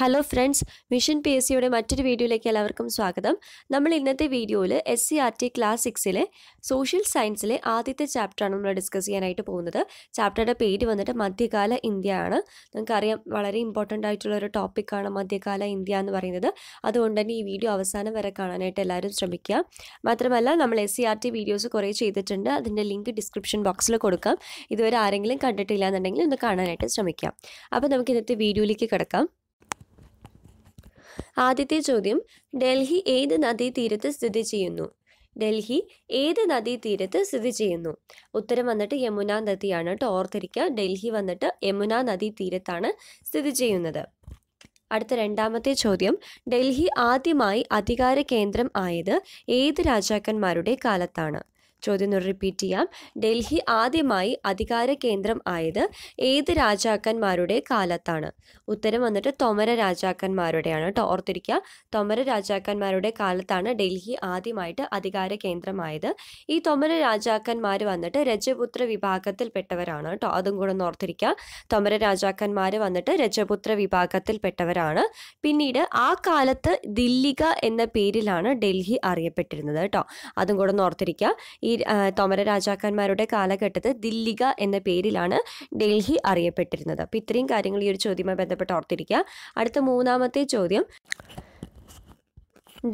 hello friends mission P S സിയുടെ മറ്റൊരു വീഡിയോയിലേക്ക് എല്ലാവർക്കും സ്വാഗതം നമ്മൾ ഇന്നത്തെ വീഡിയോയിൽ S C R T class സിക്സിലെ സോഷ്യൽ സയൻസിലെ ആദ്യത്തെ ചാപ്റ്ററാണ് നമ്മൾ ഡിസ്കസ് ചെയ്യാനായിട്ട് പോകുന്നത് ചാപ്റ്ററുടെ പേര് വന്നിട്ട് മധ്യകാല ഇന്ത്യ ആണ് നമുക്കറിയാം വളരെ ഇമ്പോർട്ടൻ്റ് ആയിട്ടുള്ള ഒരു ടോപ്പിക്കാണ് മധ്യകാല ഇന്ത്യ എന്ന് പറയുന്നത് അതുകൊണ്ട് തന്നെ ഈ വീഡിയോ അവസാനം വരെ കാണാനായിട്ട് എല്ലാവരും ശ്രമിക്കുക മാത്രമല്ല നമ്മൾ S C R T videos കുറേ ചെയ്തിട്ടുണ്ട് അതിൻ്റെ ലിങ്ക് ഡിസ്ക്രിപ്ഷൻ ബോക്സിൽ കൊടുക്കാം ഇതുവരെ ആരെങ്കിലും കണ്ടിട്ടില്ല എന്നുണ്ടെങ്കിൽ ഒന്ന് കാണാനായിട്ട് ശ്രമിക്കാം അപ്പോൾ നമുക്ക് ഇന്നത്തെ വീഡിയോയിലേക്ക് കിടക്കാം ആദ്യത്തെ ചോദ്യം ഡൽഹി ഏത് നദീതീരത്ത് സ്ഥിതി ചെയ്യുന്നു ഡൽഹി ഏത് നദീതീരത്ത് സ്ഥിതി ചെയ്യുന്നു ഉത്തരം വന്നിട്ട് യമുന നദിയാണ് കേട്ടോ ഓർത്തിരിക്കുക ഡൽഹി വന്നിട്ട് യമുന നദീതീരത്താണ് സ്ഥിതി ചെയ്യുന്നത് അടുത്ത രണ്ടാമത്തെ ചോദ്യം ഡൽഹി ആദ്യമായി അധികാര കേന്ദ്രം ആയത് ഏത് രാജാക്കന്മാരുടെ കാലത്താണ് ചോദ്യം റിപ്പീറ്റ് ചെയ്യാം ഡൽഹി ആദ്യമായി അധികാര കേന്ദ്രം ആയത് ഏത് രാജാക്കന്മാരുടെ കാലത്താണ് ഉത്തരം വന്നിട്ട് തൊമര രാജാക്കന്മാരുടെയാണ് കേട്ടോ ഓർത്തിരിക്കുക തൊമര രാജാക്കന്മാരുടെ കാലത്താണ് ഡൽഹി ആദ്യമായിട്ട് അധികാര കേന്ദ്രമായത് ഈ തൊമര രാജാക്കന്മാർ വന്നിട്ട് രജപുത്ര വിഭാഗത്തിൽപ്പെട്ടവരാണ് കേട്ടോ അതും കൂടെ ഓർത്തിരിക്കുക തൊമര രാജാക്കന്മാർ വന്നിട്ട് രജപുത്ര വിഭാഗത്തിൽപ്പെട്ടവരാണ് പിന്നീട് ആ കാലത്ത് ദില്ലിക എന്ന പേരിലാണ് ഡൽഹി അറിയപ്പെട്ടിരുന്നത് കേട്ടോ അതും കൂടെ ഓർത്തിരിക്കുക ഈ തോമര രാജാക്കന്മാരുടെ കാലഘട്ടത്ത് ദില്ലിക എന്ന പേരിലാണ് ഡൽഹി അറിയപ്പെട്ടിരുന്നത് അപ്പൊ ഇത്രയും കാര്യങ്ങൾ ഈ ഒരു ചോദ്യവുമായി ബന്ധപ്പെട്ട് ഓർത്തിരിക്കുക അടുത്ത മൂന്നാമത്തെ ചോദ്യം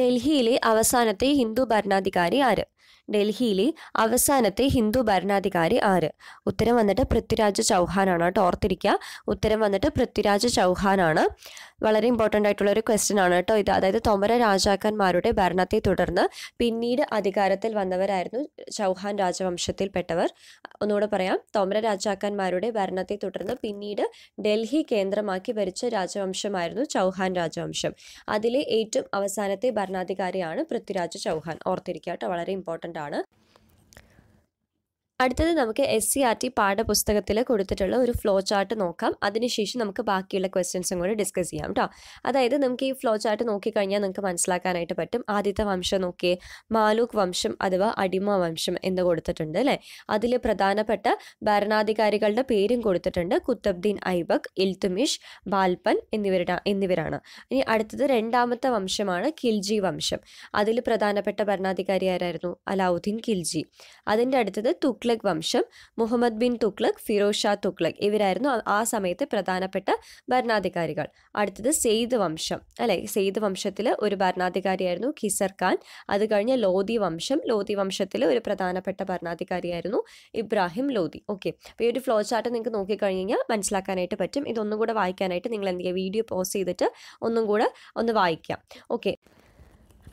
ഡൽഹിയിലെ അവസാനത്തെ ഹിന്ദു ഭരണാധികാരി ആര് ഡൽഹിയിലെ അവസാനത്തെ ഹിന്ദു ഭരണാധികാരി ആര് ഉത്തരം വന്നിട്ട് പൃഥ്വിരാജ് ചൗഹാനാണ് കേട്ടോ ഓർത്തിരിക്കുക ഉത്തരം വന്നിട്ട് പൃഥ്വിരാജ് ചൗഹാനാണ് വളരെ ഇമ്പോർട്ടൻ്റ് ആയിട്ടുള്ള ഒരു ക്വസ്റ്റ്യൻ ആണ് കേട്ടോ ഇത് അതായത് തൊമര രാജാക്കന്മാരുടെ ഭരണത്തെ തുടർന്ന് പിന്നീട് അധികാരത്തിൽ വന്നവരായിരുന്നു ചൗഹാൻ രാജവംശത്തിൽപ്പെട്ടവർ ഒന്നുകൂടെ പറയാം തൊമര രാജാക്കന്മാരുടെ ഭരണത്തെ തുടർന്ന് പിന്നീട് ഡൽഹി കേന്ദ്രമാക്കി ഭരിച്ച രാജവംശമായിരുന്നു ചൗഹാൻ രാജവംശം അതിലെ ഏറ്റവും അവസാനത്തെ ഭരണാധികാരിയാണ് പൃഥ്വിരാജ് ചൗഹാൻ ഓർത്തിരിക്കുക കേട്ടോ വളരെ ഇമ്പോർട്ടൻ്റ് ആണ് അടുത്തത് നമുക്ക് S C R e T പാഠപുസ്തകത്തിൽ കൊടുത്തിട്ടുള്ള ഒരു ഫ്ലോ ചാർട്ട് നോക്കാം അതിനുശേഷം നമുക്ക് ബാക്കിയുള്ള ക്വസ്റ്റ്യൻസും കൂടി ഡിസ്കസ് ചെയ്യാം കേട്ടോ അതായത് നമുക്ക് ഈ ഫ്ലോ ചാർട്ട് നോക്കിക്കഴിഞ്ഞാൽ നിങ്ങൾക്ക് മനസ്സിലാക്കാനായിട്ട് പറ്റും ആദ്യത്തെ വംശം നോക്കിയേ മാലൂക്ക് വംശം അഥവാ അടിമ വംശം എന്ന് കൊടുത്തിട്ടുണ്ട് അല്ലേ അതിൽ പ്രധാനപ്പെട്ട ഭരണാധികാരികളുടെ പേരും കൊടുത്തിട്ടുണ്ട് കുത്തബ്ദീൻ ഐബക് ഇൽത്തുമിഷ് ബാൽപൻ എന്നിവരുടെ എന്നിവരാണ് ഇനി അടുത്തത് രണ്ടാമത്തെ വംശമാണ് കിൽജി വംശം അതിൽ പ്രധാനപ്പെട്ട ഭരണാധികാരി ആരായിരുന്നു അലാവുദ്ദീൻ കിൽജി അതിൻ്റെ അടുത്തത് തുക്ല തുഗ്ലക് വംശം മുഹമ്മദ് ബിൻ തുഗ്ലക് ഫിറോസ് ഷാ തുഗ്ലക് ഇവരായിരുന്നു ആ സമയത്തെ പ്രധാനപ്പെട്ട ഭരണാധികാരികൾ അടുത്തത് സെയ്ദ് വംശം അല്ലെ സെയ്ദ് വംശത്തിൽ ഒരു ഭരണാധികാരിയായിരുന്നു ഖിസർ ഖാൻ അത് കഴിഞ്ഞ ലോധി വംശം ലോധി വംശത്തിൽ ഒരു പ്രധാനപ്പെട്ട ഭരണാധികാരിയായിരുന്നു ഇബ്രാഹിം ലോധി ഓക്കെ അപ്പൊ ഈ ഒരു ഫ്ലോ ചാർട്ട് നിങ്ങൾക്ക് നോക്കിക്കഴിഞ്ഞ് കഴിഞ്ഞാൽ മനസ്സിലാക്കാനായിട്ട് പറ്റും ഇതൊന്നും കൂടെ വായിക്കാനായിട്ട് നിങ്ങൾ എന്ത് ചെയ്യുക വീഡിയോ പോസ് ചെയ്തിട്ട് ഒന്നും കൂടെ ഒന്ന് വായിക്കാം ഓക്കെ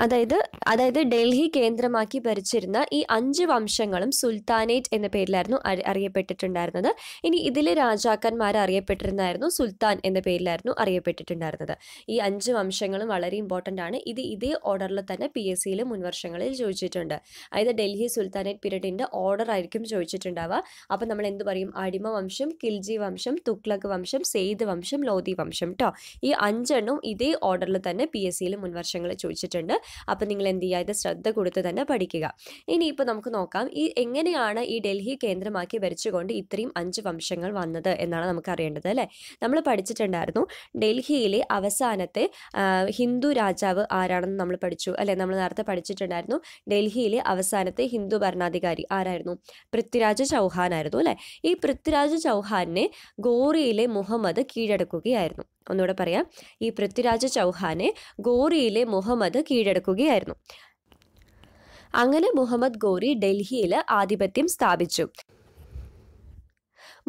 അതായത് അതായത് ഡൽഹി കേന്ദ്രമാക്കി ഭരിച്ചിരുന്ന ഈ അഞ്ച് വംശങ്ങളും സുൽത്താനേറ്റ് എന്ന പേരിലായിരുന്നു അറിയപ്പെട്ടിട്ടുണ്ടായിരുന്നത് ഇനി ഇതിലെ രാജാക്കന്മാർ അറിയപ്പെട്ടിരുന്നായിരുന്നു സുൽത്താൻ എന്ന പേരിലായിരുന്നു അറിയപ്പെട്ടിട്ടുണ്ടായിരുന്നത് ഈ അഞ്ച് വംശങ്ങളും വളരെ ഇമ്പോർട്ടൻ്റ് ആണ് ഇത് ഇതേ ഓർഡറിൽ തന്നെ പി എസ് സിയിലെ മുൻവർഷങ്ങളിൽ ചോദിച്ചിട്ടുണ്ട് അതായത് ഡൽഹി സുൽത്താനേറ്റ് പീരീഡിൻ്റെ ഓർഡർ ആയിരിക്കും ചോദിച്ചിട്ടുണ്ടാവുക അപ്പം നമ്മൾ എന്ത് പറയും അടിമ വംശം കിൽജി വംശം തുക്ലക് വംശം സെയ്ദ് വംശം ലോധി വംശം കേട്ടോ ഈ അഞ്ചെണ്ണം ഇതേ ഓർഡറിൽ തന്നെ പി എസ് സിയിലെ മുൻവർഷങ്ങളിൽ ചോദിച്ചിട്ടുണ്ട് അപ്പോൾ നിങ്ങൾ എന്ത് ചെയ്യുക ഇത് ശ്രദ്ധ കൊടുത്ത് തന്നെ പഠിക്കുക ഇനിയിപ്പോൾ നമുക്ക് നോക്കാം ഈ എങ്ങനെയാണ് ഈ ഡൽഹി കേന്ദ്രമാക്കി ഭരിച്ചുകൊണ്ട് ഇത്രയും അഞ്ച് വംശങ്ങൾ വന്നത് എന്നാണ് നമുക്ക് അറിയേണ്ടത് അല്ലേ നമ്മൾ പഠിച്ചിട്ടുണ്ടായിരുന്നു ഡൽഹിയിലെ അവസാനത്തെ ഹിന്ദു രാജാവ് ആരാണെന്ന് നമ്മൾ പഠിച്ചു അല്ലേ നമ്മൾ നേരത്തെ പഠിച്ചിട്ടുണ്ടായിരുന്നു ഡൽഹിയിലെ അവസാനത്തെ ഹിന്ദു ഭരണാധികാരി ആരായിരുന്നു പൃഥ്വിരാജ് ചൗഹാൻ ആയിരുന്നു അല്ലേ ഈ പൃഥ്വിരാജ് ചൗഹാനെ ഗോറിയിലെ മുഹമ്മദ് കീഴടക്കുകയായിരുന്നു ഒന്നുകൂടെ പറയാം ഈ പൃഥ്വിരാജ ചൗഹാനെ ഗോറിയിലെ മുഹമ്മദ് കീഴടക്കുകയായിരുന്നു അങ്ങനെ മുഹമ്മദ് ഗോറി ഡൽഹിയിൽ ആധിപത്യം സ്ഥാപിച്ചു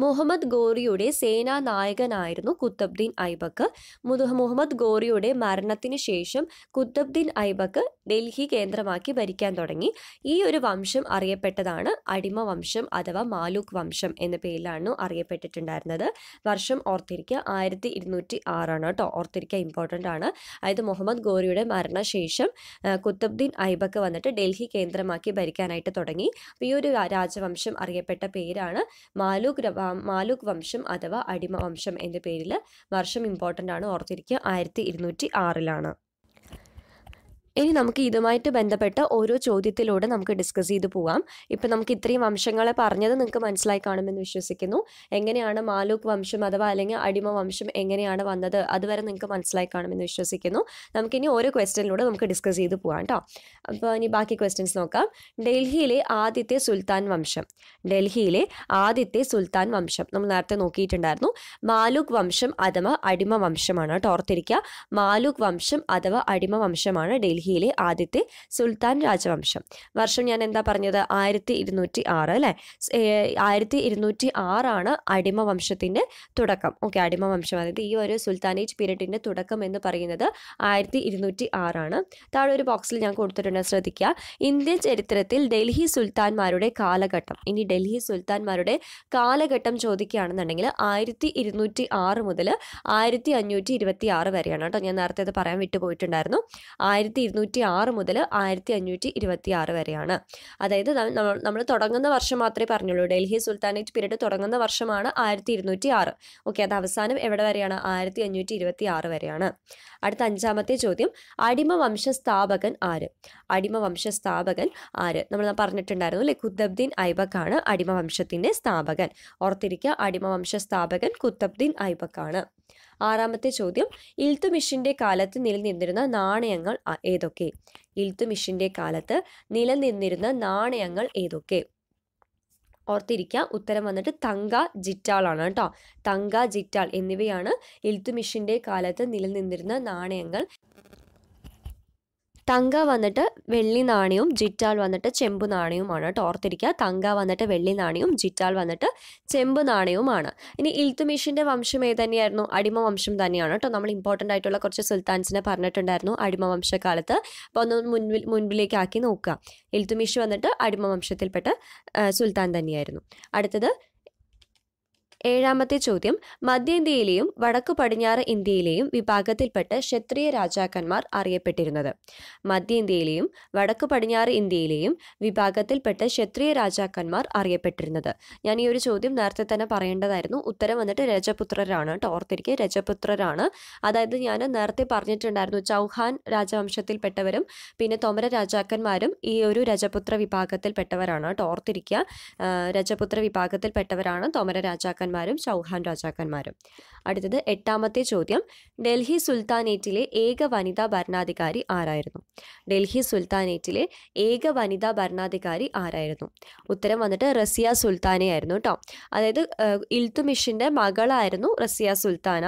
മുഹമ്മദ് ഗോറിയുടെ സേനാ നായകനായിരുന്നു കുത്തബ്ദീൻ ഐബക്ക് മുഹമ്മദ് ഗോറിയുടെ മരണത്തിന് ശേഷം കുത്തബ്ദീൻ ഐബക്ക് ഡൽഹി കേന്ദ്രമാക്കി ഭരിക്കാൻ തുടങ്ങി ഈ ഒരു വംശം അറിയപ്പെട്ടതാണ് അടിമ വംശം അഥവാ മാലൂക്ക് വംശം എന്ന പേരിലാണ് അറിയപ്പെട്ടിട്ടുണ്ടായിരുന്നത് വർഷം ഓർത്തിരിക്കുക ആയിരത്തി ഇരുന്നൂറ്റി ആറാണ് കേട്ടോ ഓർത്തിരിക്കുക ഇമ്പോർട്ടൻ്റ് ആണ് അതായത് മുഹമ്മദ് ഗോറിയുടെ മരണശേഷം കുത്തബ്ദീൻ ഐബക്ക് വന്നിട്ട് ഡൽഹി കേന്ദ്രമാക്കി ഭരിക്കാനായിട്ട് തുടങ്ങി ഈ ഒരു രാജവംശം അറിയപ്പെട്ട പേരാണ് മാലൂക് മാലൂക് വംശം അഥവാ അടിമ വംശം എന്ന പേരിൽ വർഷം ഇമ്പോർട്ടൻ്റ് ആണ് ഓർത്തിരിക്കുക ആയിരത്തി ഇരുന്നൂറ്റി ആറിലാണ് ഇനി നമുക്ക് ഇതുമായിട്ട് ബന്ധപ്പെട്ട് ഓരോ ചോദ്യത്തിലൂടെ നമുക്ക് ഡിസ്കസ് ചെയ്ത് പോകാം ഇപ്പം നമുക്ക് ഇത്രയും വംശങ്ങളെ പറഞ്ഞത് നിങ്ങൾക്ക് മനസ്സിലായി കാണുമെന്ന് വിശ്വസിക്കുന്നു എങ്ങനെയാണ് മാലൂക്ക് വംശം അഥവാ അല്ലെങ്കിൽ അടിമ വംശം എങ്ങനെയാണ് വന്നത് അതുവരെ നിങ്ങൾക്ക് മനസ്സിലായി കാണുമെന്ന് വിശ്വസിക്കുന്നു നമുക്കിനി ഓരോ ക്വസ്റ്റ്യനിലൂടെ നമുക്ക് ഡിസ്കസ് ചെയ്ത് പോകാം കേട്ടോ അപ്പോൾ ഇനി ബാക്കി ക്വസ്റ്റ്യൻസ് നോക്കാം ഡൽഹിയിലെ ആദ്യത്തെ സുൽത്താൻ വംശം ഡൽഹിയിലെ ആദ്യത്തെ സുൽത്താൻ വംശം നമ്മൾ നേരത്തെ നോക്കിയിട്ടുണ്ടായിരുന്നു മാലൂക്ക് വംശം അഥവാ അടിമ വംശമാണ് കേട്ടോ ഓർത്തിരിക്കുക മാലൂക്ക് വംശം അഥവാ അടിമ വംശമാണ് ഡൽഹി ഡൽഹിയിലെ ആദ്യത്തെ സുൽത്താൻ രാജവംശം വർഷം ഞാൻ എന്താ പറഞ്ഞത് ആയിരത്തി ഇരുന്നൂറ്റി ആറ് അല്ലേ ആയിരത്തി ഇരുന്നൂറ്റി ആറാണ് അടിമ വംശത്തിൻ്റെ തുടക്കം ഓക്കെ അടിമ വംശം അതായത് ഈ ഒരു സുൽത്താനേറ്റ് പീരീഡിൻ്റെ തുടക്കം എന്ന് പറയുന്നത് ആയിരത്തി ഇരുന്നൂറ്റി ആറാണ് താഴെ ഒരു ബോക്സിൽ ഞാൻ കൊടുത്തിട്ടുണ്ട് ശ്രദ്ധിക്കുക ഇന്ത്യൻ ചരിത്രത്തിൽ ഡൽഹി സുൽത്താൻമാരുടെ കാലഘട്ടം ഇനി ഡൽഹി സുൽത്താൻമാരുടെ കാലഘട്ടം ചോദിക്കുകയാണെന്നുണ്ടെങ്കിൽ ആയിരത്തി ഇരുന്നൂറ്റി ആറ് മുതൽ ആയിരത്തി അഞ്ഞൂറ്റി ഇരുപത്തി ആറ് വരെയാണ് കേട്ടോ ഞാൻ നേരത്തെ അത് പറയാൻ വിട്ടുപോയിട്ടുണ്ടായിരുന്നു ആയിരത്തി ഇരുന്നൂറ്റി ആറ് മുതൽ ആയിരത്തി അഞ്ഞൂറ്റി ഇരുപത്തി ആറ് വരെയാണ് അതായത് നമ്മൾ തുടങ്ങുന്ന വർഷം മാത്രമേ പറഞ്ഞുള്ളൂ ഡൽഹി സുൽത്താനേറ്റ് പീരീഡ് തുടങ്ങുന്ന വർഷമാണ് ആയിരത്തി ഇരുന്നൂറ്റി ആറ് ഓക്കെ അത് അവസാനം എവിടെ വരെയാണ് ആയിരത്തി അഞ്ഞൂറ്റി ഇരുപത്തി ആറ് വരെയാണ് അടുത്ത അഞ്ചാമത്തെ ചോദ്യം അടിമവംശ സ്ഥാപകൻ ആര് അടിമവംശ സ്ഥാപകൻ ആര് നമ്മൾ പറഞ്ഞിട്ടുണ്ടായിരുന്നു അല്ലെ കുത്തബ്ദീൻ അടിമ അടിമവംശത്തിൻ്റെ സ്ഥാപകൻ ഓർത്തിരിക്കുക അടിമവംശ സ്ഥാപകൻ കുത്തബ്ദീൻ ആണ് ആറാമത്തെ ചോദ്യം ഇൽത്തുമിഷിൻ്റെ കാലത്ത് നിലനിന്നിരുന്ന നാണയങ്ങൾ ഏതൊക്കെ ഇൽത്തുമിഷിൻ്റെ കാലത്ത് നിലനിന്നിരുന്ന നാണയങ്ങൾ ഏതൊക്കെ ഓർത്തിരിക്കുക ഉത്തരം വന്നിട്ട് തങ്ക ജിറ്റാളാണ് കേട്ടോ തങ്ക ജിറ്റാൾ എന്നിവയാണ് ഇൽത്തുമിഷിൻ്റെ കാലത്ത് നിലനിന്നിരുന്ന നാണയങ്ങൾ തങ്ക വന്നിട്ട് വെള്ളി നാണയവും ജിറ്റാൽ വന്നിട്ട് ചെമ്പ് നാണയവുമാണ് കേട്ടോ ഓർത്തിരിക്കുക തങ്ക വന്നിട്ട് വെള്ളി നാണയവും ജിറ്റാൽ വന്നിട്ട് ചെമ്പ് നാണയവുമാണ് ഇനി ഇൽത്തുമീഷിൻ്റെ വംശം ഏത് തന്നെയായിരുന്നു അടിമ വംശം തന്നെയാണ് കേട്ടോ നമ്മൾ ഇമ്പോർട്ടൻ്റ് ആയിട്ടുള്ള കുറച്ച് സുൽത്താൻസിനെ പറഞ്ഞിട്ടുണ്ടായിരുന്നു അടിമ വംശകാലത്ത് അപ്പോൾ ഒന്ന് മുൻപിൽ മുൻപിലേക്കാക്കി നോക്കുക ഇൽത്തുമീഷ് വന്നിട്ട് അടിമ വംശത്തിൽപ്പെട്ട സുൽത്താൻ തന്നെയായിരുന്നു അടുത്തത് ഏഴാമത്തെ ചോദ്യം മധ്യേന്ത്യയിലെയും വടക്കു പടിഞ്ഞാറ് ഇന്ത്യയിലെയും വിഭാഗത്തിൽപ്പെട്ട ക്ഷത്രിയ രാജാക്കന്മാർ അറിയപ്പെട്ടിരുന്നത് മധ്യേന്ത്യയിലെയും വടക്കു പടിഞ്ഞാറ് ഇന്ത്യയിലെയും വിഭാഗത്തിൽപ്പെട്ട ക്ഷത്രിയ രാജാക്കന്മാർ അറിയപ്പെട്ടിരുന്നത് ഞാൻ ഈ ഒരു ചോദ്യം നേരത്തെ തന്നെ പറയേണ്ടതായിരുന്നു ഉത്തരം വന്നിട്ട് രജപുത്രരാണ് കേട്ടോ ഓർത്തിരിക്കുക രജപുത്രരാണ് അതായത് ഞാൻ നേരത്തെ പറഞ്ഞിട്ടുണ്ടായിരുന്നു ചൗഹാൻ രാജവംശത്തിൽപ്പെട്ടവരും പിന്നെ തോമര രാജാക്കന്മാരും ഈ ഒരു രജപുത്ര വിഭാഗത്തിൽപ്പെട്ടവരാണ് കേട്ടോ ഓർത്തിരിക്കുക രജപുത്ര വിഭാഗത്തിൽപ്പെട്ടവരാണ് തോമര രാജാക്കന്മാർ രാജാക്കന്മാരും ചൗഹാൻ രാജാക്കന്മാരും അടുത്തത് എട്ടാമത്തെ ചോദ്യം ഡൽഹി സുൽത്താനേറ്റിലെ ഏക വനിതാ ഭരണാധികാരി ആരായിരുന്നു ഡൽഹി സുൽത്താനേറ്റിലെ ഏക വനിതാ ഭരണാധികാരി ആരായിരുന്നു ഉത്തരം വന്നിട്ട് റസിയ സുൽത്താനയായിരുന്നു കേട്ടോ അതായത് ഇൽത്തുമിഷിന്റെ മകളായിരുന്നു റസിയ സുൽത്താന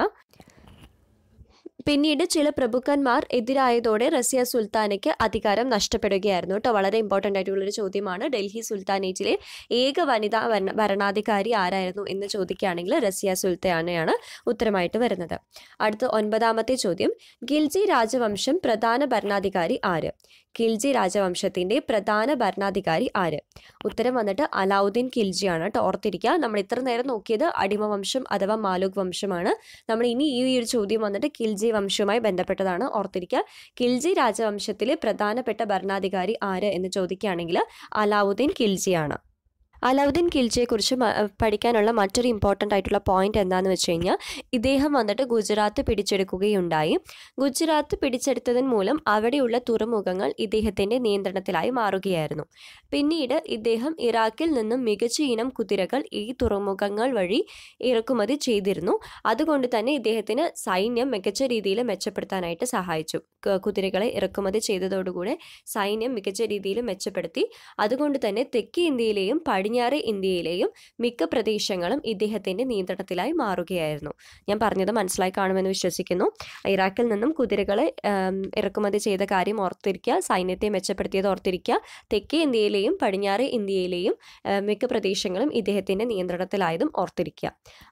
പിന്നീട് ചില പ്രഭുക്കന്മാർ എതിരായതോടെ റസിയ സുൽത്താനയ്ക്ക് അധികാരം നഷ്ടപ്പെടുകയായിരുന്നു കേട്ടോ വളരെ ഇമ്പോർട്ടൻ്റ് ആയിട്ടുള്ളൊരു ചോദ്യമാണ് ഡൽഹി സുൽത്താനേറ്റിലെ ഏക വനിതാ ഭരണാധികാരി ആരായിരുന്നു എന്ന് ചോദിക്കുകയാണെങ്കിൽ റസിയ സുൽത്താനയാണ് ഉത്തരമായിട്ട് വരുന്നത് അടുത്ത ഒൻപതാമത്തെ ചോദ്യം ഗിൽജി രാജവംശം പ്രധാന ഭരണാധികാരി ആര് കിൽജി രാജവംശത്തിന്റെ പ്രധാന ഭരണാധികാരി ആര് ഉത്തരം വന്നിട്ട് അലാവുദ്ദീൻ കിൽജിയാണ് കേട്ടോ ഓർത്തിരിക്കുക നമ്മൾ ഇത്ര നേരം നോക്കിയത് അടിമവംശം അഥവാ മാലൂക് വംശമാണ് നമ്മൾ ഇനി ഈ ഒരു ചോദ്യം വന്നിട്ട് കിൽജി വംശവുമായി ബന്ധപ്പെട്ടതാണ് ഓർത്തിരിക്കുക കിൽജി രാജവംശത്തിലെ പ്രധാനപ്പെട്ട ഭരണാധികാരി ആര് എന്ന് ചോദിക്കുകയാണെങ്കിൽ അലാവുദ്ദീൻ കിൽജിയാണ് അലൗദ്ദീൻ ഖിൽജിയെക്കുറിച്ച് പഠിക്കാനുള്ള മറ്റൊരു ഇമ്പോർട്ടൻ്റ് ആയിട്ടുള്ള പോയിന്റ് എന്താണെന്ന് വെച്ച് കഴിഞ്ഞാൽ ഇദ്ദേഹം വന്നിട്ട് ഗുജറാത്ത് പിടിച്ചെടുക്കുകയുണ്ടായി ഗുജറാത്ത് പിടിച്ചെടുത്തതിന് മൂലം അവിടെയുള്ള തുറമുഖങ്ങൾ ഇദ്ദേഹത്തിൻ്റെ നിയന്ത്രണത്തിലായി മാറുകയായിരുന്നു പിന്നീട് ഇദ്ദേഹം ഇറാഖിൽ നിന്നും മികച്ച ഇനം കുതിരകൾ ഈ തുറമുഖങ്ങൾ വഴി ഇറക്കുമതി ചെയ്തിരുന്നു അതുകൊണ്ട് തന്നെ ഇദ്ദേഹത്തിന് സൈന്യം മികച്ച രീതിയിൽ മെച്ചപ്പെടുത്താനായിട്ട് സഹായിച്ചു കുതിരകളെ ഇറക്കുമതി ചെയ്തതോടുകൂടെ സൈന്യം മികച്ച രീതിയിൽ മെച്ചപ്പെടുത്തി അതുകൊണ്ട് തന്നെ തെക്കേ ഇന്ത്യയിലെയും പടിഞ്ഞ പടിഞ്ഞാറ് ഇന്ത്യയിലെയും മിക്ക പ്രദേശങ്ങളും ഇദ്ദേഹത്തിന്റെ നിയന്ത്രണത്തിലായി മാറുകയായിരുന്നു ഞാൻ പറഞ്ഞത് മനസ്സിലായി കാണുമെന്ന് വിശ്വസിക്കുന്നു ഇറാഖിൽ നിന്നും കുതിരകളെ ഇറക്കുമതി ചെയ്ത കാര്യം ഓർത്തിരിക്കുക സൈന്യത്തെ മെച്ചപ്പെടുത്തിയത് ഓർത്തിരിക്കുക തെക്കേ ഇന്ത്യയിലെയും പടിഞ്ഞാറ് ഇന്ത്യയിലെയും മിക്ക പ്രദേശങ്ങളും ഇദ്ദേഹത്തിന്റെ നിയന്ത്രണത്തിലായതും ഓർത്തിരിക്കുക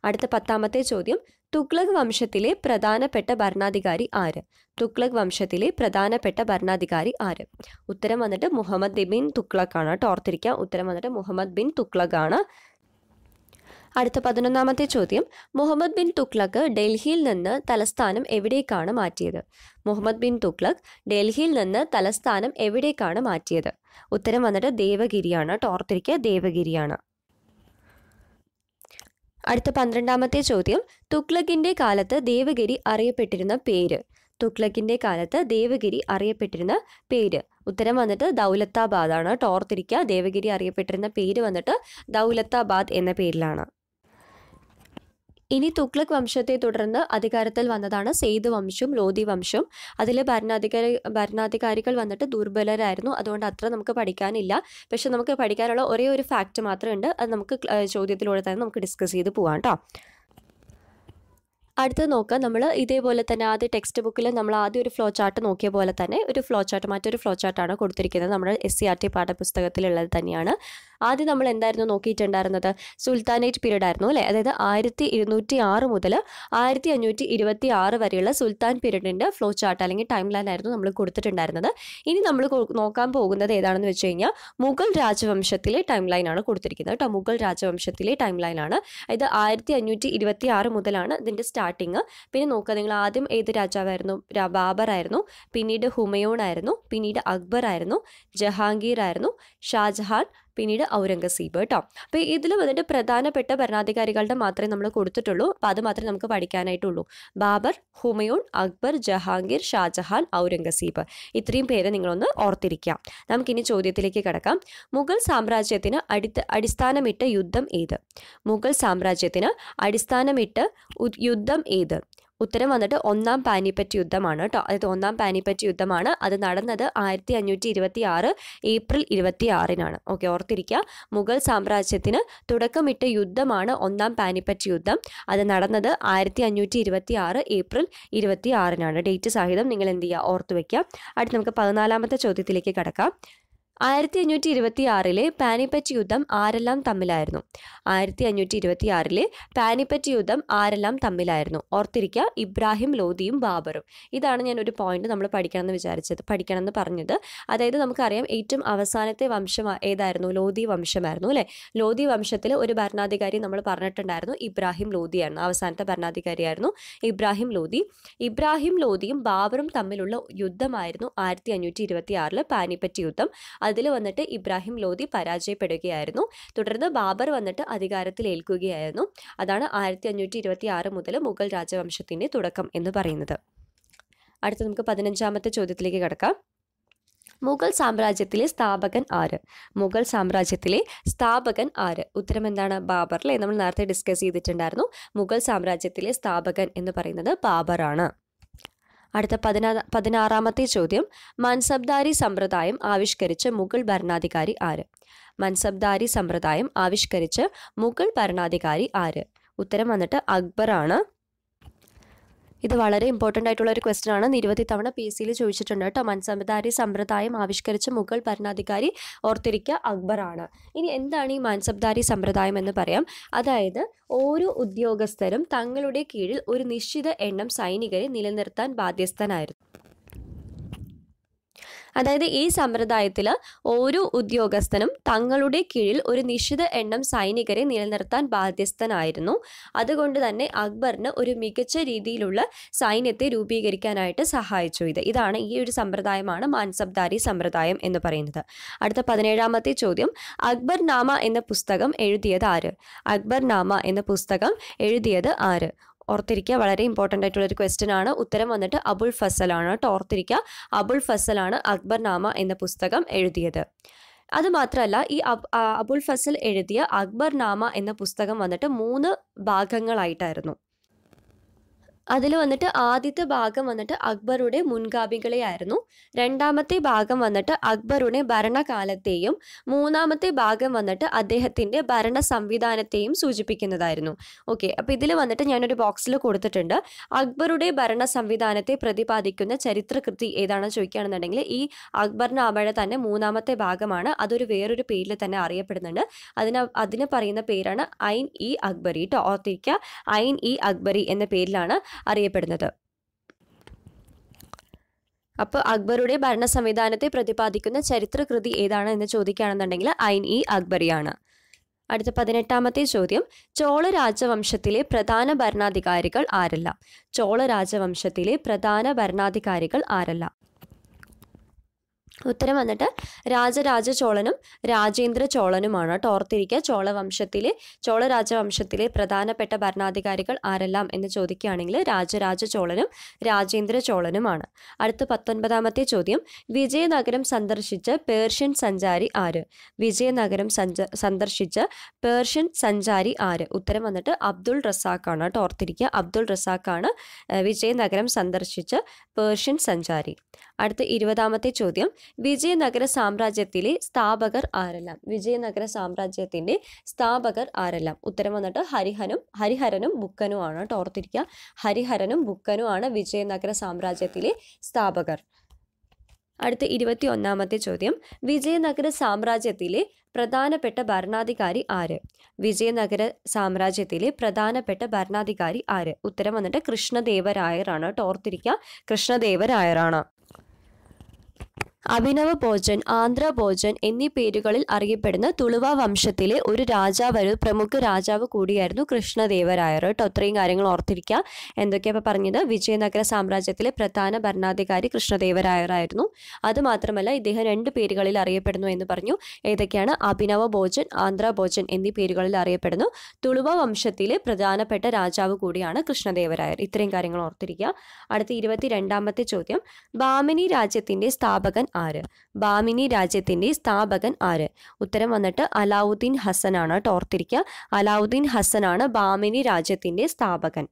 അടുത്ത പത്താമത്തെ ചോദ്യം തുക്ലക് വംശത്തിലെ പ്രധാനപ്പെട്ട ഭരണാധികാരി ആര് തുക്ലക് വംശത്തിലെ പ്രധാനപ്പെട്ട ഭരണാധികാരി ആര് ഉത്തരം വന്നിട്ട് മുഹമ്മദ് ബിൻ തുക്ലക് ആണ് ഓർത്തിരിക്കുക ഉത്തരം വന്നിട്ട് മുഹമ്മദ് ബിൻ തുക്ലക് ആണ് അടുത്ത പതിനൊന്നാമത്തെ ചോദ്യം മുഹമ്മദ് ബിൻ തുഗ്ലക്ക് ഡൽഹിയിൽ നിന്ന് തലസ്ഥാനം എവിടേക്കാണ് മാറ്റിയത് മുഹമ്മദ് ബിൻ തുക്ലക് ഡൽഹിയിൽ നിന്ന് തലസ്ഥാനം എവിടേക്കാണ് മാറ്റിയത് ഉത്തരം വന്നിട്ട് ദേവഗിരിയാണ് ടോർത്തിരിക്കുക ദേവഗിരിയാണ് അടുത്ത പന്ത്രണ്ടാമത്തെ ചോദ്യം തുഗ്ലക്കിൻ്റെ കാലത്ത് ദേവഗിരി അറിയപ്പെട്ടിരുന്ന പേര് തുഗ്ലക്കിൻ്റെ കാലത്ത് ദേവഗിരി അറിയപ്പെട്ടിരുന്ന പേര് ഉത്തരം വന്നിട്ട് ദൗലത്താബാദ് ആണ് ടോർത്തിരിക്കുക ദേവഗിരി അറിയപ്പെട്ടിരുന്ന പേര് വന്നിട്ട് ദൗലത്താബാദ് എന്ന പേരിലാണ് ഇനി തുക്ലക് വംശത്തെ തുടർന്ന് അധികാരത്തിൽ വന്നതാണ് സെയ്ദ് വംശവും ലോധി വംശവും അതിൽ ഭരണാധികാരി ഭരണാധികാരികൾ വന്നിട്ട് ദുർബലരായിരുന്നു അതുകൊണ്ട് അത്ര നമുക്ക് പഠിക്കാനില്ല പക്ഷെ നമുക്ക് പഠിക്കാനുള്ള ഒരേ ഒരു ഫാക്റ്റ് മാത്രമേ ഉണ്ട് അത് നമുക്ക് ചോദ്യത്തിലൂടെ തന്നെ നമുക്ക് ഡിസ്കസ് ചെയ്ത് പോകാം അടുത്ത് നോക്കുക നമ്മൾ ഇതേപോലെ തന്നെ ആദ്യ ടെക്സ്റ്റ് ബുക്കിൽ നമ്മൾ ആദ്യം ഒരു ഫ്ലോ ചാർട്ട് നോക്കിയ പോലെ തന്നെ ഒരു ഫ്ലോ ചാർട്ട് മറ്റൊരു ഫ്ലോ ചാർട്ടാണ് കൊടുത്തിരിക്കുന്നത് നമ്മുടെ എസ് സി ആർ ടി പാഠപുസ്തകത്തിലുള്ളത് തന്നെയാണ് ആദ്യം നമ്മൾ എന്തായിരുന്നു നോക്കിയിട്ടുണ്ടായിരുന്നത് സുൽത്താനേറ്റ് പീരീഡ് ആയിരുന്നു അല്ലേ അതായത് ആയിരത്തി ഇരുന്നൂറ്റി ആറ് മുതൽ ആയിരത്തി അഞ്ഞൂറ്റി ഇരുപത്തി ആറ് വരെയുള്ള സുൽത്താൻ പീരീഡിൻ്റെ ഫ്ലോ ചാർട്ട് അല്ലെങ്കിൽ ടൈം ലൈൻ ആയിരുന്നു നമ്മൾ കൊടുത്തിട്ടുണ്ടായിരുന്നത് ഇനി നമ്മൾ നോക്കാൻ പോകുന്നത് ഏതാണെന്ന് വെച്ച് കഴിഞ്ഞാൽ മുഗൾ രാജവംശത്തിലെ ടൈം ആണ് കൊടുത്തിരിക്കുന്നത് കേട്ടോ മുഗൾ രാജവംശത്തിലെ ടൈം ആണ് അതായത് ആയിരത്തി അഞ്ഞൂറ്റി ഇരുപത്തി ആറ് മുതലാണ് ഇതിൻ്റെ സ്റ്റാർട്ടിങ് പിന്നെ നോക്കുക നിങ്ങൾ ആദ്യം ഏത് രാജാവായിരുന്നു ബാബർ ആയിരുന്നു പിന്നീട് ഹുമയൂൺ ആയിരുന്നു പിന്നീട് അക്ബർ ആയിരുന്നു ജഹാംഗീർ ആയിരുന്നു ഷാജഹാൻ പിന്നീട് ഔരംഗസീബ് കേട്ടോ അപ്പൊ ഇതിൽ വന്നിട്ട് പ്രധാനപ്പെട്ട ഭരണാധികാരികളുടെ മാത്രമേ നമ്മൾ കൊടുത്തിട്ടുള്ളൂ അപ്പൊ അത് മാത്രമേ നമുക്ക് പഠിക്കാനായിട്ടുള്ളൂ ബാബർ ഹുമയൂൺ അക്ബർ ജഹാംഗീർ ഷാജഹാൻ ഔരംഗസീബ് ഇത്രയും പേര് നിങ്ങളൊന്ന് ഓർത്തിരിക്കാം നമുക്കിനി ചോദ്യത്തിലേക്ക് കിടക്കാം മുഗൾ സാമ്രാജ്യത്തിന് അടിത്ത അടിസ്ഥാനമിട്ട യുദ്ധം ഏത് മുഗൾ സാമ്രാജ്യത്തിന് അടിസ്ഥാനമിട്ട് യുദ്ധം ഏത് ഉത്തരം വന്നിട്ട് ഒന്നാം പാനിപ്പറ്റ് യുദ്ധമാണ് കേട്ടോ അതായത് ഒന്നാം പാനിപ്പറ്റ് യുദ്ധമാണ് അത് നടന്നത് ആയിരത്തി അഞ്ഞൂറ്റി ഇരുപത്തി ആറ് ഏപ്രിൽ ഇരുപത്തി ആറിനാണ് ഓക്കെ ഓർത്തിരിക്കുക മുഗൾ സാമ്രാജ്യത്തിന് തുടക്കമിട്ട യുദ്ധമാണ് ഒന്നാം പാനിപ്പറ്റ് യുദ്ധം അത് നടന്നത് ആയിരത്തി അഞ്ഞൂറ്റി ഇരുപത്തി ആറ് ഏപ്രിൽ ഇരുപത്തി ആറിനാണ് ഡേറ്റ് സഹിതം നിങ്ങൾ എന്ത് ചെയ്യുക ഓർത്തു വയ്ക്കുക അടുത്ത് നമുക്ക് പതിനാലാമത്തെ ചോദ്യത്തിലേക്ക് കടക്കാം ആയിരത്തി അഞ്ഞൂറ്റി ഇരുപത്തി ആറിലെ പാനിപ്പറ്റ് യുദ്ധം ആരെല്ലാം തമ്മിലായിരുന്നു ആയിരത്തി അഞ്ഞൂറ്റി ഇരുപത്തി ആറിലെ പാനിപ്പറ്റ് യുദ്ധം ആരെല്ലാം തമ്മിലായിരുന്നു ഓർത്തിരിക്കുക ഇബ്രാഹിം ലോധിയും ബാബറും ഇതാണ് ഞാൻ ഒരു പോയിന്റ് നമ്മൾ പഠിക്കണമെന്ന് വിചാരിച്ചത് പഠിക്കണമെന്ന് പറഞ്ഞത് അതായത് നമുക്കറിയാം ഏറ്റവും അവസാനത്തെ വംശം ഏതായിരുന്നു ലോധി വംശമായിരുന്നു അല്ലേ ലോധി വംശത്തിൽ ഒരു ഭരണാധികാരി നമ്മൾ പറഞ്ഞിട്ടുണ്ടായിരുന്നു ഇബ്രാഹിം ലോധിയായിരുന്നു അവസാനത്തെ ഭരണാധികാരിയായിരുന്നു ഇബ്രാഹിം ലോധി ഇബ്രാഹിം ലോധിയും ബാബറും തമ്മിലുള്ള യുദ്ധമായിരുന്നു ആയിരത്തി അഞ്ഞൂറ്റി ഇരുപത്തി ആറിൽ പാനിപ്പറ്റ് യുദ്ധം അതിൽ വന്നിട്ട് ഇബ്രാഹിം ലോധി പരാജയപ്പെടുകയായിരുന്നു തുടർന്ന് ബാബർ വന്നിട്ട് അധികാരത്തിൽ ഏൽക്കുകയായിരുന്നു അതാണ് ആയിരത്തി അഞ്ഞൂറ്റി ഇരുപത്തി ആറ് മുതൽ മുഗൾ രാജവംശത്തിൻ്റെ തുടക്കം എന്ന് പറയുന്നത് അടുത്ത നമുക്ക് പതിനഞ്ചാമത്തെ ചോദ്യത്തിലേക്ക് കിടക്കാം മുഗൾ സാമ്രാജ്യത്തിലെ സ്ഥാപകൻ ആര് മുഗൾ സാമ്രാജ്യത്തിലെ സ്ഥാപകൻ ആര് ഉത്തരം എന്താണ് ബാബർ അല്ലേ നമ്മൾ നേരത്തെ ഡിസ്കസ് ചെയ്തിട്ടുണ്ടായിരുന്നു മുഗൾ സാമ്രാജ്യത്തിലെ സ്ഥാപകൻ എന്ന് പറയുന്നത് ബാബറാണ് അടുത്ത പതിനാ പതിനാറാമത്തെ ചോദ്യം മൻസബ്ദാരി സമ്പ്രദായം ആവിഷ്കരിച്ച മുഗൾ ഭരണാധികാരി ആര് മൻസബ്ദാരി സമ്പ്രദായം ആവിഷ്കരിച്ച മുഗൾ ഭരണാധികാരി ആര് ഉത്തരം വന്നിട്ട് അക്ബറാണ് ഇത് വളരെ ഇമ്പോർട്ടൻ്റ് ആയിട്ടുള്ള ഒരു ക്വസ്റ്റൻ ആണ് നിരവധി തവണ പി എസ് സിയിൽ ചോദിച്ചിട്ടുണ്ട് കേട്ടോ മാൻസബ്ദാരി സമ്പ്രദായം ആവിഷ്കരിച്ച മുഗൾ ഭരണാധികാരി അക്ബർ അക്ബറാണ് ഇനി എന്താണ് ഈ മൻസബ്ദാരി സമ്പ്രദായം എന്ന് പറയാം അതായത് ഓരോ ഉദ്യോഗസ്ഥരും തങ്ങളുടെ കീഴിൽ ഒരു നിശ്ചിത എണ്ണം സൈനികരെ നിലനിർത്താൻ ബാധ്യസ്ഥനായിരുന്നു അതായത് ഈ സമ്പ്രദായത്തിൽ ഓരോ ഉദ്യോഗസ്ഥനും തങ്ങളുടെ കീഴിൽ ഒരു നിശ്ചിത എണ്ണം സൈനികരെ നിലനിർത്താൻ ബാധ്യസ്ഥനായിരുന്നു അതുകൊണ്ട് തന്നെ അക്ബറിന് ഒരു മികച്ച രീതിയിലുള്ള സൈന്യത്തെ രൂപീകരിക്കാനായിട്ട് സഹായിച്ചു ഇത് ഇതാണ് ഈ ഒരു സമ്പ്രദായമാണ് മാൻസബ്ദാരി സമ്പ്രദായം എന്ന് പറയുന്നത് അടുത്ത പതിനേഴാമത്തെ ചോദ്യം അക്ബർ നാമ എന്ന പുസ്തകം എഴുതിയത് ആര് അക്ബർ നാമ എന്ന പുസ്തകം എഴുതിയത് ആര് ഓർത്തിരിക്കുക വളരെ ഇമ്പോർട്ടൻ്റ് ഒരു ക്വസ്റ്റ്യൻ ആണ് ഉത്തരം വന്നിട്ട് അബുൽ ഫസലാണ് കേട്ടോ ഓർത്തിരിക്കുക അബുൽ ഫസലാണ് അക്ബർനാമ എന്ന പുസ്തകം എഴുതിയത് അതുമാത്രമല്ല ഈ അബുൽ ഫസൽ എഴുതിയ അക്ബർനാമ എന്ന പുസ്തകം വന്നിട്ട് മൂന്ന് ഭാഗങ്ങളായിട്ടായിരുന്നു അതിൽ വന്നിട്ട് ആദ്യത്തെ ഭാഗം വന്നിട്ട് അക്ബറുടെ മുൻഗാമികളെയായിരുന്നു രണ്ടാമത്തെ ഭാഗം വന്നിട്ട് അക്ബറുടെ ഭരണകാലത്തെയും മൂന്നാമത്തെ ഭാഗം വന്നിട്ട് അദ്ദേഹത്തിൻ്റെ ഭരണ സംവിധാനത്തെയും സൂചിപ്പിക്കുന്നതായിരുന്നു ഓക്കെ അപ്പോൾ ഇതിൽ വന്നിട്ട് ഞാനൊരു ബോക്സിൽ കൊടുത്തിട്ടുണ്ട് അക്ബറുടെ ഭരണ സംവിധാനത്തെ പ്രതിപാദിക്കുന്ന ചരിത്രകൃതി ഏതാണെന്ന് ചോദിക്കുകയാണെന്നുണ്ടെങ്കിൽ ഈ അക്ബർനാമഴ തന്നെ മൂന്നാമത്തെ ഭാഗമാണ് അതൊരു വേറൊരു പേരിൽ തന്നെ അറിയപ്പെടുന്നുണ്ട് അതിന് അതിന് പറയുന്ന പേരാണ് ഐൻ ഇ അക്ബറി കേട്ടോ ഓർത്തിരിക്കുക ഐൻ ഇ അക്ബറി എന്ന പേരിലാണ് അറിയപ്പെടുന്നത് അപ്പോൾ അക്ബറുടെ ഭരണ സംവിധാനത്തെ പ്രതിപാദിക്കുന്ന ചരിത്രകൃതി ഏതാണ് എന്ന് ചോദിക്കുകയാണെന്നുണ്ടെങ്കിൽ ഐൻ ഇ അക്ബറിയാണ് അടുത്ത പതിനെട്ടാമത്തെ ചോദ്യം ചോള രാജവംശത്തിലെ പ്രധാന ഭരണാധികാരികൾ ആരല്ല ചോള രാജവംശത്തിലെ പ്രധാന ഭരണാധികാരികൾ ആരല്ല ഉത്തരം വന്നിട്ട് രാജരാജ ചോളനും രാജേന്ദ്ര ചോളനുമാണ് കേട്ടോ ഓർത്തിരിക്കുക ചോളവംശത്തിലെ ചോളരാജവംശത്തിലെ പ്രധാനപ്പെട്ട ഭരണാധികാരികൾ ആരെല്ലാം എന്ന് ചോദിക്കുകയാണെങ്കിൽ രാജരാജ ചോളനും രാജേന്ദ്ര ചോളനുമാണ് അടുത്ത പത്തൊൻപതാമത്തെ ചോദ്യം വിജയനഗരം സന്ദർശിച്ച പേർഷ്യൻ സഞ്ചാരി ആര് വിജയനഗരം സന്ദർശിച്ച പേർഷ്യൻ സഞ്ചാരി ആര് ഉത്തരം വന്നിട്ട് അബ്ദുൾ റസാഖാണ് കേട്ടോ ഓർത്തിരിക്കുക അബ്ദുൾ റസാഖാണ് വിജയനഗരം സന്ദർശിച്ച പേർഷ്യൻ സഞ്ചാരി അടുത്ത ഇരുപതാമത്തെ ചോദ്യം വിജയനഗര സാമ്രാജ്യത്തിലെ സ്ഥാപകർ ആരെല്ലാം വിജയനഗര സാമ്രാജ്യത്തിന്റെ സ്ഥാപകർ ആരെല്ലാം ഉത്തരം വന്നിട്ട് ഹരിഹനും ഹരിഹരനും ബുക്കനും ആണ് കേട്ടോ ഓർത്തിരിക്കുക ഹരിഹരനും ബുക്കനും ആണ് വിജയനഗര സാമ്രാജ്യത്തിലെ സ്ഥാപകർ അടുത്ത ഇരുപത്തി ഒന്നാമത്തെ ചോദ്യം വിജയനഗര സാമ്രാജ്യത്തിലെ പ്രധാനപ്പെട്ട ഭരണാധികാരി ആര് വിജയനഗര സാമ്രാജ്യത്തിലെ പ്രധാനപ്പെട്ട ഭരണാധികാരി ആര് ഉത്തരം വന്നിട്ട് കൃഷ്ണദേവരായരാണ് ഓർത്തിരിക്കുക കൃഷ്ണദേവരായരാണ് അഭിനവ ഭോജൻ ആന്ധ്ര ഭോജൻ എന്നീ പേരുകളിൽ അറിയപ്പെടുന്ന തുളുവ വംശത്തിലെ ഒരു രാജാവ് ഒരു പ്രമുഖ രാജാവ് കൂടിയായിരുന്നു കൃഷ്ണദേവരായർ കേട്ടോ അത്രയും കാര്യങ്ങൾ ഓർത്തിരിക്കുക എന്തൊക്കെയാണ് പറഞ്ഞത് വിജയനഗര സാമ്രാജ്യത്തിലെ പ്രധാന ഭരണാധികാരി കൃഷ്ണദേവരായറായിരുന്നു അതുമാത്രമല്ല ഇദ്ദേഹം രണ്ട് പേരുകളിൽ അറിയപ്പെടുന്നു എന്ന് പറഞ്ഞു ഏതൊക്കെയാണ് അഭിനവ ഭോജൻ ആന്ധ്ര ഭോജൻ എന്നീ പേരുകളിൽ അറിയപ്പെടുന്നു തുളുവ വംശത്തിലെ പ്രധാനപ്പെട്ട രാജാവ് കൂടിയാണ് കൃഷ്ണദേവരായർ ഇത്രയും കാര്യങ്ങൾ ഓർത്തിരിക്കുക അടുത്ത ഇരുപത്തി രണ്ടാമത്തെ ചോദ്യം ബാമിനി രാജ്യത്തിന്റെ സ്ഥാപകൻ ആര് ബാമിനി രാജ്യത്തിൻ്റെ സ്ഥാപകൻ ആര് ഉത്തരം വന്നിട്ട് അലാവുദ്ദീൻ ഹസനാണ് കേട്ടോ ഓർത്തിരിക്കുക അലാവുദ്ദീൻ ഹസനാണ് ബാമിനി രാജ്യത്തിൻ്റെ സ്ഥാപകൻ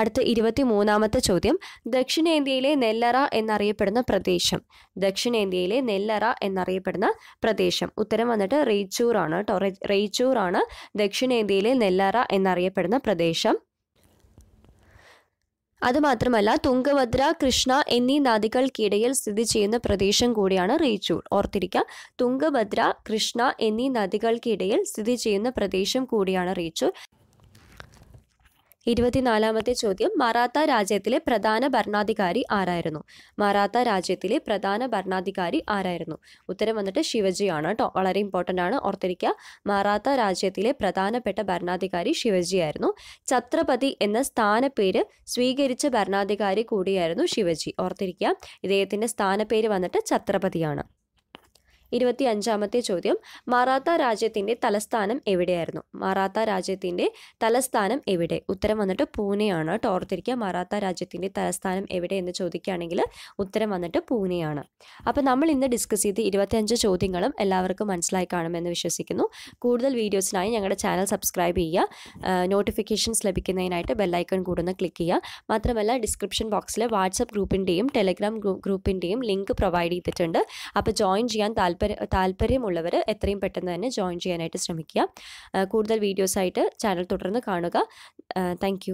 അടുത്ത ഇരുപത്തി മൂന്നാമത്തെ ചോദ്യം ദക്ഷിണേന്ത്യയിലെ നെല്ലറ എന്നറിയപ്പെടുന്ന പ്രദേശം ദക്ഷിണേന്ത്യയിലെ നെല്ലറ എന്നറിയപ്പെടുന്ന പ്രദേശം ഉത്തരം വന്നിട്ട് റെയ്ച്ചൂറാണ് കേട്ടോ റെയ്ച്ചൂറാണ് ദക്ഷിണേന്ത്യയിലെ നെല്ലറ എന്നറിയപ്പെടുന്ന പ്രദേശം അതുമാത്രമല്ല തുംഗഭദ്ര കൃഷ്ണ എന്നീ നദികൾക്കിടയിൽ സ്ഥിതി ചെയ്യുന്ന പ്രദേശം കൂടിയാണ് റീച്ചൂർ ഓർത്തിരിക്കുക തുംഗഭദ്ര കൃഷ്ണ എന്നീ നദികൾക്കിടയിൽ സ്ഥിതി ചെയ്യുന്ന പ്രദേശം കൂടിയാണ് റീച്ചൂർ ഇരുപത്തിനാലാമത്തെ ചോദ്യം മറാത്ത രാജ്യത്തിലെ പ്രധാന ഭരണാധികാരി ആരായിരുന്നു മറാത്ത രാജ്യത്തിലെ പ്രധാന ഭരണാധികാരി ആരായിരുന്നു ഉത്തരം വന്നിട്ട് ശിവജിയാണ് കേട്ടോ വളരെ ഇമ്പോർട്ടൻ്റ് ആണ് ഓർത്തിരിക്കുക മറാത്ത രാജ്യത്തിലെ പ്രധാനപ്പെട്ട ഭരണാധികാരി ശിവജിയായിരുന്നു ഛത്രപതി എന്ന സ്ഥാനപ്പേര് സ്വീകരിച്ച ഭരണാധികാരി കൂടിയായിരുന്നു ശിവജി ഓർത്തിരിക്കുക ഇദ്ദേഹത്തിൻ്റെ സ്ഥാനപ്പേര് വന്നിട്ട് ഛത്രപതിയാണ് ഇരുപത്തി അഞ്ചാമത്തെ ചോദ്യം മറാത്ത രാജ്യത്തിന്റെ തലസ്ഥാനം എവിടെയായിരുന്നു മറാത്ത രാജ്യത്തിന്റെ തലസ്ഥാനം എവിടെ ഉത്തരം വന്നിട്ട് പൂനെയാണ് ടോർത്തിരിക്കുക മറാത്ത രാജ്യത്തിന്റെ തലസ്ഥാനം എവിടെ എന്ന് ചോദിക്കുകയാണെങ്കിൽ ഉത്തരം വന്നിട്ട് പൂനെയാണ് അപ്പോൾ നമ്മൾ ഇന്ന് ഡിസ്കസ് ചെയ്ത് ഇരുപത്തിയഞ്ച് ചോദ്യങ്ങളും എല്ലാവർക്കും മനസ്സിലായി കാണുമെന്ന് വിശ്വസിക്കുന്നു കൂടുതൽ വീഡിയോസിനായി ഞങ്ങളുടെ ചാനൽ സബ്സ്ക്രൈബ് ചെയ്യുക നോട്ടിഫിക്കേഷൻസ് ലഭിക്കുന്നതിനായിട്ട് ബെല്ലൈക്കൺ കൂടുന്ന ഒന്ന് ക്ലിക്ക് ചെയ്യുക മാത്രമല്ല ഡിസ്ക്രിപ്ഷൻ ബോക്സിൽ വാട്സപ്പ് ഗ്രൂപ്പിൻ്റെയും ടെലഗ്രാം ഗ്രൂപ്പിൻ്റെയും ലിങ്ക് പ്രൊവൈഡ് ചെയ്തിട്ടുണ്ട് അപ്പോൾ ജോയിൻ ചെയ്യാൻ താല്പര്യം താല്പര്യ താല്പര്യമുള്ളവർ എത്രയും പെട്ടെന്ന് തന്നെ ജോയിൻ ചെയ്യാനായിട്ട് ശ്രമിക്കുക കൂടുതൽ വീഡിയോസായിട്ട് ചാനൽ തുടർന്ന് കാണുക താങ്ക്